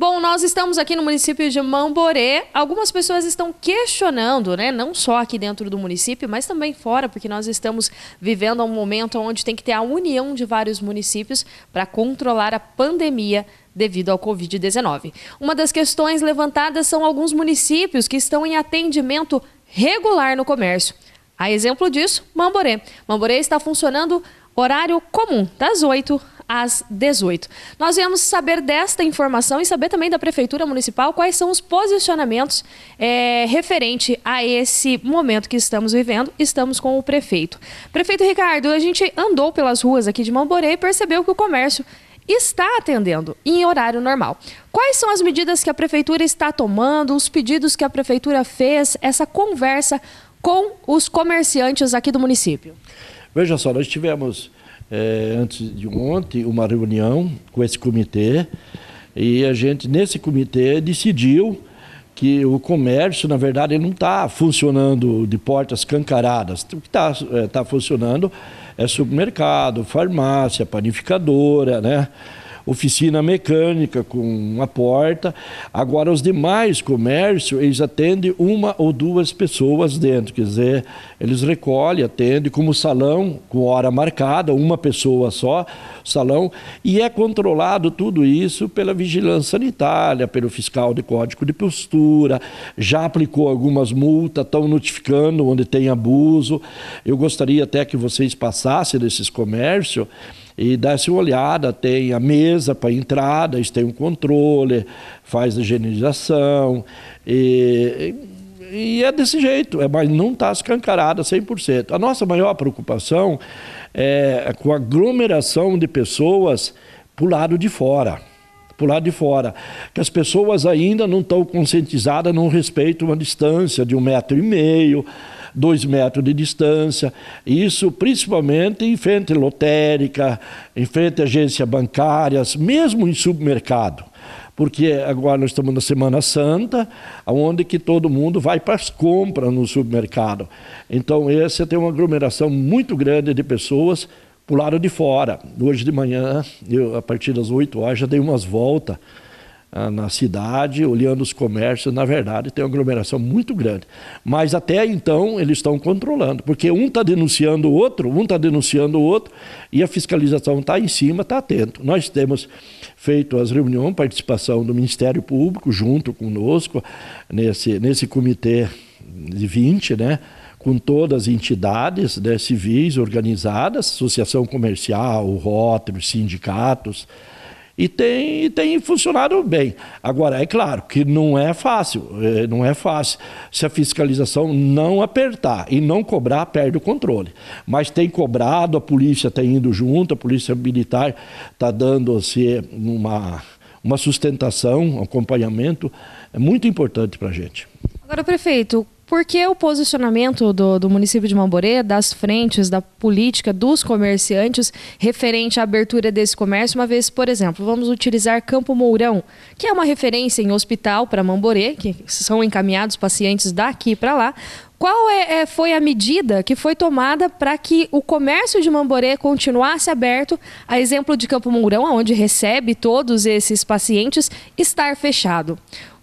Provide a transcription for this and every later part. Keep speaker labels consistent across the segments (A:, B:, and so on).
A: Bom, nós estamos aqui no município de Mamborê. Algumas pessoas estão questionando, né? Não só aqui dentro do município, mas também fora, porque nós estamos vivendo um momento onde tem que ter a união de vários municípios para controlar a pandemia devido ao Covid-19. Uma das questões levantadas são alguns municípios que estão em atendimento regular no comércio. A exemplo disso, Mamborê. Mamborê está funcionando horário comum, das 8 às 18. Nós viemos saber desta informação e saber também da Prefeitura Municipal quais são os posicionamentos é, referente a esse momento que estamos vivendo. Estamos com o prefeito. Prefeito Ricardo, a gente andou pelas ruas aqui de Mamborê e percebeu que o comércio está atendendo em horário normal. Quais são as medidas que a Prefeitura está tomando, os pedidos que a Prefeitura fez, essa conversa com os comerciantes aqui do município?
B: Veja só, nós tivemos é, antes de ontem, uma reunião com esse comitê e a gente, nesse comitê, decidiu que o comércio, na verdade, não está funcionando de portas cancaradas. O que está é, eh, tá funcionando é supermercado, farmácia, panificadora, né? oficina mecânica com uma porta. Agora, os demais comércios, eles atendem uma ou duas pessoas dentro, quer dizer, eles recolhem, atendem, como salão, com hora marcada, uma pessoa só, salão, e é controlado tudo isso pela vigilância sanitária, pelo fiscal de código de postura, já aplicou algumas multas, estão notificando onde tem abuso. Eu gostaria até que vocês passassem desses comércios e dá-se uma olhada, tem a mesa para entrada, eles têm um controle, faz a higienização, e, e é desse jeito, é, mas não está escancarada 100%. A nossa maior preocupação é com a aglomeração de pessoas para o lado de fora para o lado de fora. Que as pessoas ainda não estão conscientizadas, no respeito a uma distância de um metro e meio, dois metros de distância. Isso principalmente em frente lotérica, em frente a agências bancárias, mesmo em supermercado porque agora nós estamos na Semana Santa, onde que todo mundo vai para as compras no supermercado. Então, esse tem uma aglomeração muito grande de pessoas para o lado de fora. Hoje de manhã, eu, a partir das 8 horas, já dei umas voltas ah, na cidade, olhando os comércios. Na verdade, tem uma aglomeração muito grande. Mas até então, eles estão controlando, porque um está denunciando o outro, um está denunciando o outro, e a fiscalização está em cima, está atento. Nós temos feito as reuniões, participação do Ministério Público junto conosco, nesse, nesse comitê de 20, né? com todas as entidades né, civis organizadas, associação comercial, rótulos, sindicatos, e tem, e tem funcionado bem. Agora, é claro que não é fácil, é, não é fácil. Se a fiscalização não apertar e não cobrar, perde o controle. Mas tem cobrado, a polícia está indo junto, a polícia militar está dando se assim, uma, uma sustentação, um acompanhamento. É muito importante para a gente.
A: Agora, prefeito, porque o posicionamento do, do município de Mamborê, das frentes, da política dos comerciantes referente à abertura desse comércio, uma vez, por exemplo, vamos utilizar Campo Mourão, que é uma referência em hospital para Mamborê, que são encaminhados pacientes daqui para lá. Qual é, é, foi a medida que foi tomada para que o comércio de Mamborê continuasse aberto, a exemplo de Campo Mourão, onde recebe todos esses pacientes, estar fechado?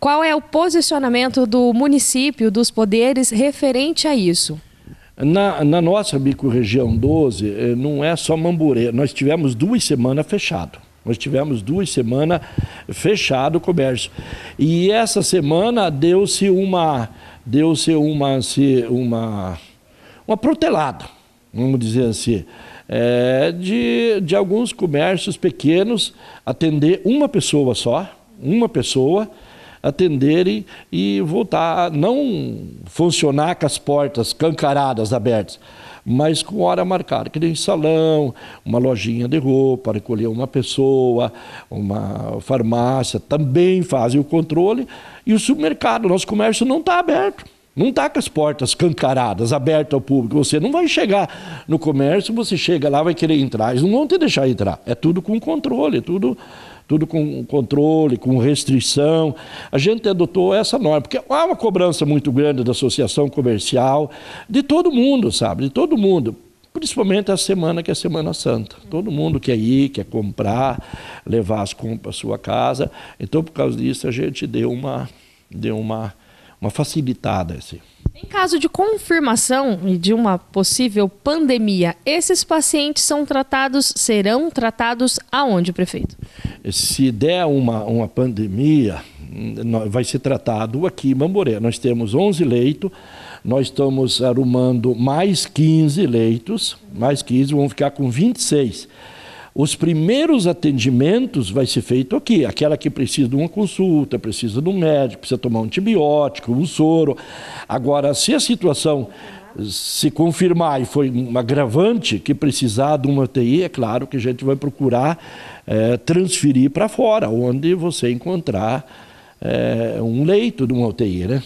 A: Qual é o posicionamento do município, dos poderes, referente a isso?
B: Na, na nossa microrregião 12, eh, não é só Mamburê. Nós tivemos duas semanas fechado. Nós tivemos duas semanas fechado o comércio. E essa semana deu-se uma deu-se uma, se, uma, uma protelada, vamos dizer assim, é, de, de alguns comércios pequenos atender uma pessoa só, uma pessoa, atenderem e voltar a não funcionar com as portas cancaradas abertas, mas com hora marcada, que nem salão, uma lojinha de roupa, recolher uma pessoa, uma farmácia, também fazem o controle, e o supermercado, nosso comércio não está aberto. Não está com as portas cancaradas, abertas ao público. Você não vai chegar no comércio, você chega lá, vai querer entrar. Eles não vão te deixar entrar. É tudo com controle, é tudo tudo com controle, com restrição. A gente adotou essa norma, porque há uma cobrança muito grande da associação comercial, de todo mundo, sabe? De todo mundo. Principalmente a semana que é a Semana Santa. Todo mundo quer ir, quer comprar, levar as compras à sua casa. Então, por causa disso, a gente deu uma, deu uma, uma facilitada. Assim.
A: Em caso de confirmação e de uma possível pandemia, esses pacientes são tratados, serão tratados aonde, prefeito?
B: Se der uma, uma pandemia, vai ser tratado aqui em Bamboré. Nós temos 11 leitos, nós estamos arrumando mais 15 leitos, mais 15, vamos ficar com 26 leitos os primeiros atendimentos vai ser feito aqui. Aquela que precisa de uma consulta, precisa de um médico, precisa tomar um antibiótico, um soro. Agora, se a situação se confirmar e foi um agravante que precisar de uma UTI, é claro que a gente vai procurar é, transferir para fora, onde você encontrar é, um leito de uma UTI, né?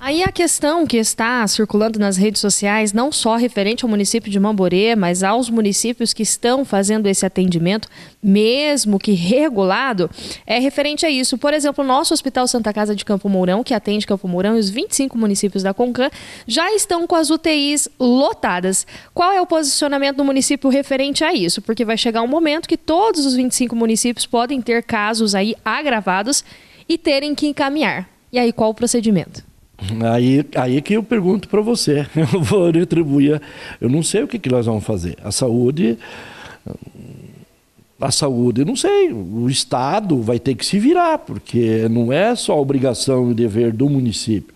A: Aí a questão que está circulando nas redes sociais, não só referente ao município de Mamborê, mas aos municípios que estão fazendo esse atendimento, mesmo que regulado, é referente a isso. Por exemplo, o nosso Hospital Santa Casa de Campo Mourão, que atende Campo Mourão e os 25 municípios da Concan, já estão com as UTIs lotadas. Qual é o posicionamento do município referente a isso? Porque vai chegar um momento que todos os 25 municípios podem ter casos aí agravados e terem que encaminhar. E aí, qual o procedimento?
B: Aí, aí que eu pergunto para você, eu vou retribuir. Eu não sei o que, que nós vamos fazer. A saúde, a saúde, eu não sei. O Estado vai ter que se virar, porque não é só obrigação e dever do município,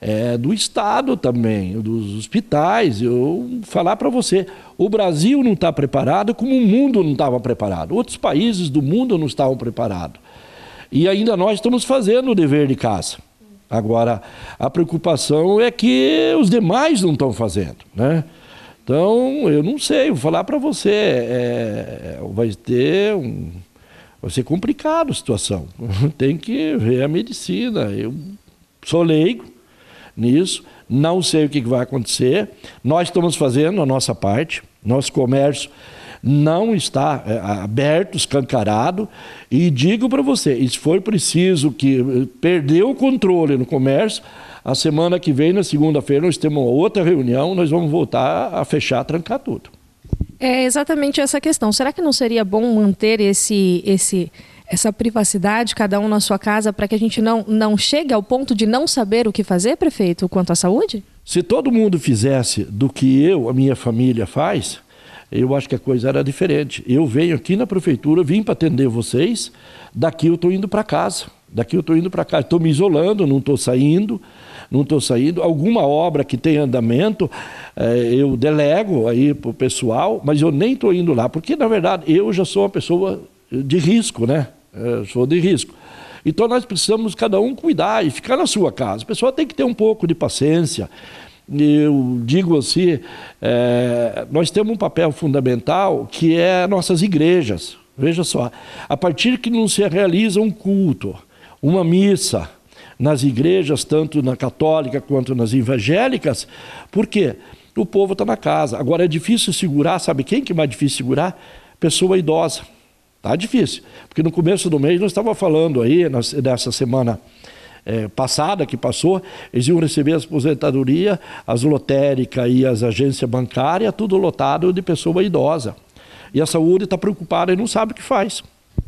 B: é do Estado também, dos hospitais. Eu falar para você, o Brasil não está preparado como o mundo não estava preparado. Outros países do mundo não estavam preparados. E ainda nós estamos fazendo o dever de casa. Agora, a preocupação é que os demais não estão fazendo, né? Então, eu não sei, vou falar para você, é, vai ter um, vai ser complicado a situação. Tem que ver a medicina. Eu sou leigo nisso, não sei o que vai acontecer. Nós estamos fazendo a nossa parte, nosso comércio não está é, aberto, escancarado. E digo para você, se foi preciso que eh, perdeu o controle no comércio. A semana que vem, na segunda-feira, nós temos outra reunião, nós vamos voltar a fechar, trancar tudo.
A: É exatamente essa questão. Será que não seria bom manter esse, esse, essa privacidade, cada um na sua casa, para que a gente não, não chegue ao ponto de não saber o que fazer, prefeito, quanto à saúde?
B: Se todo mundo fizesse do que eu, a minha família faz, eu acho que a coisa era diferente. Eu venho aqui na prefeitura, vim para atender vocês, daqui eu estou indo para casa. Daqui eu estou indo para casa. Estou me isolando, não estou saindo, não estou saindo. Alguma obra que tem andamento, eh, eu delego aí para o pessoal, mas eu nem estou indo lá, porque na verdade eu já sou uma pessoa de risco, né? Eu eh, sou de risco. Então nós precisamos cada um cuidar e ficar na sua casa. A pessoa tem que ter um pouco de paciência eu digo assim, é, nós temos um papel fundamental que é nossas igrejas. Veja só, a partir que não se realiza um culto, uma missa, nas igrejas, tanto na católica quanto nas evangélicas, por quê? O povo está na casa. Agora é difícil segurar, sabe quem que é mais difícil segurar? Pessoa idosa. Está difícil. Porque no começo do mês nós estávamos falando aí, nessa semana é, passada que passou, eles iam receber as aposentadoria, as lotéricas e as agências bancárias, tudo lotado de pessoa idosa. E a saúde está preocupada e não sabe o que faz.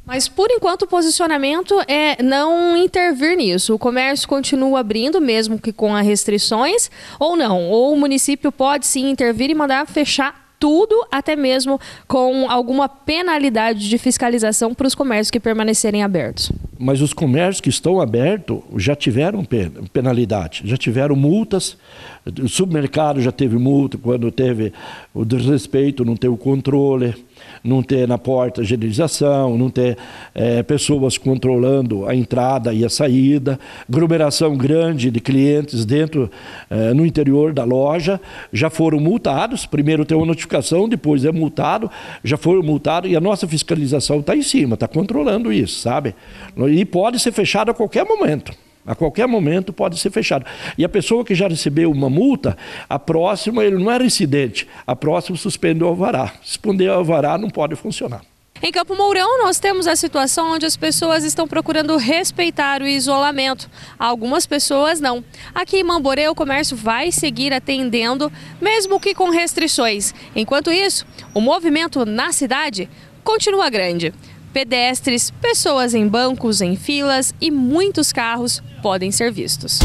A: Mas por enquanto o posicionamento é não intervir nisso. O comércio continua abrindo, mesmo que com as restrições, ou não? Ou o município pode sim intervir e mandar fechar tudo, até mesmo com alguma penalidade de fiscalização para os comércios que permanecerem abertos.
B: Mas os comércios que estão abertos já tiveram penalidade, já tiveram multas. O supermercado já teve multa quando teve o desrespeito, não teve o controle não ter na porta higienização, não ter é, pessoas controlando a entrada e a saída, aglomeração grande de clientes dentro, é, no interior da loja, já foram multados, primeiro tem uma notificação, depois é multado, já foram multados e a nossa fiscalização está em cima, está controlando isso, sabe? E pode ser fechado a qualquer momento. A qualquer momento pode ser fechado. E a pessoa que já recebeu uma multa, a próxima, ele não é residente, a próxima suspendeu o alvará. Suspender o alvará não pode funcionar.
A: Em Campo Mourão, nós temos a situação onde as pessoas estão procurando respeitar o isolamento. Algumas pessoas não. Aqui em Mamborê, o comércio vai seguir atendendo, mesmo que com restrições. Enquanto isso, o movimento na cidade continua grande. Pedestres, pessoas em bancos, em filas e muitos carros podem ser vistos.